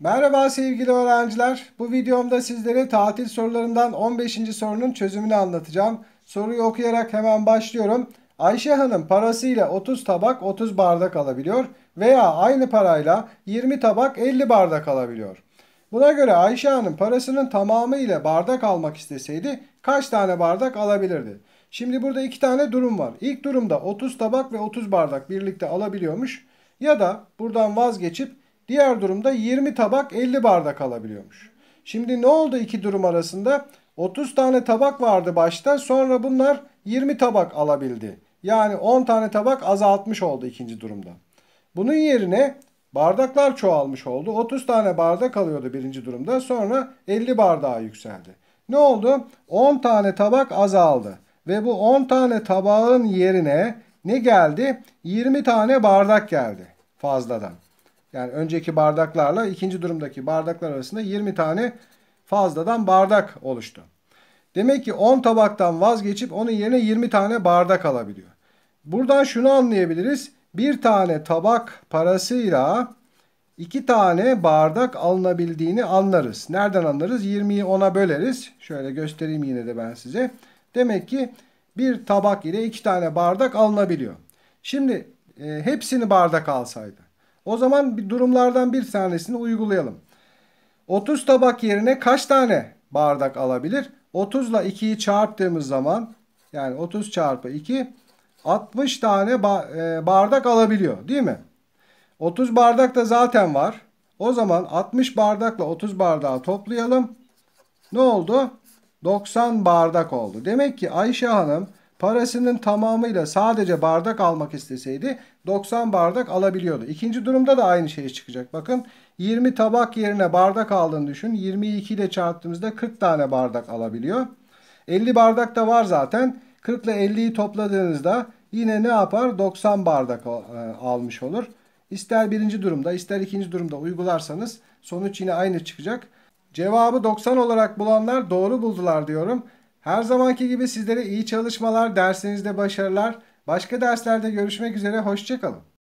Merhaba sevgili öğrenciler. Bu videomda sizlere tatil sorularından 15. sorunun çözümünü anlatacağım. Soruyu okuyarak hemen başlıyorum. Ayşe Hanım parasıyla 30 tabak 30 bardak alabiliyor veya aynı parayla 20 tabak 50 bardak alabiliyor. Buna göre Ayşe Hanım parasının tamamı ile bardak almak isteseydi kaç tane bardak alabilirdi? Şimdi burada iki tane durum var. İlk durumda 30 tabak ve 30 bardak birlikte alabiliyormuş ya da buradan vazgeçip Diğer durumda 20 tabak 50 bardak alabiliyormuş. Şimdi ne oldu iki durum arasında? 30 tane tabak vardı başta sonra bunlar 20 tabak alabildi. Yani 10 tane tabak azaltmış oldu ikinci durumda. Bunun yerine bardaklar çoğalmış oldu. 30 tane bardak alıyordu birinci durumda sonra 50 bardağa yükseldi. Ne oldu? 10 tane tabak azaldı. Ve bu 10 tane tabağın yerine ne geldi? 20 tane bardak geldi fazladan. Yani önceki bardaklarla ikinci durumdaki bardaklar arasında 20 tane fazladan bardak oluştu. Demek ki 10 tabaktan vazgeçip onun yerine 20 tane bardak alabiliyor. Buradan şunu anlayabiliriz. Bir tane tabak parasıyla iki tane bardak alınabildiğini anlarız. Nereden anlarız? 20'yi 10'a böleriz. Şöyle göstereyim yine de ben size. Demek ki bir tabak ile iki tane bardak alınabiliyor. Şimdi e, hepsini bardak alsaydı. O zaman bir durumlardan bir tanesini uygulayalım. 30 tabak yerine kaç tane bardak alabilir? 30 ile 2'yi çarptığımız zaman yani 30 çarpı 2 60 tane e, bardak alabiliyor değil mi? 30 bardak da zaten var. O zaman 60 bardakla 30 bardağı toplayalım. Ne oldu? 90 bardak oldu. Demek ki Ayşe Hanım parasının tamamıyla sadece bardak almak isteseydi 90 bardak alabiliyordu. İkinci durumda da aynı şey çıkacak. Bakın 20 tabak yerine bardak aldığını düşün. 22 ile çarptığımızda 40 tane bardak alabiliyor. 50 bardak da var zaten. 40 ile 50'yi topladığınızda yine ne yapar? 90 bardak e, almış olur. İster birinci durumda ister ikinci durumda uygularsanız sonuç yine aynı çıkacak. Cevabı 90 olarak bulanlar doğru buldular diyorum. Her zamanki gibi sizlere iyi çalışmalar, dersinizde başarılar. Başka derslerde görüşmek üzere, hoşçakalın.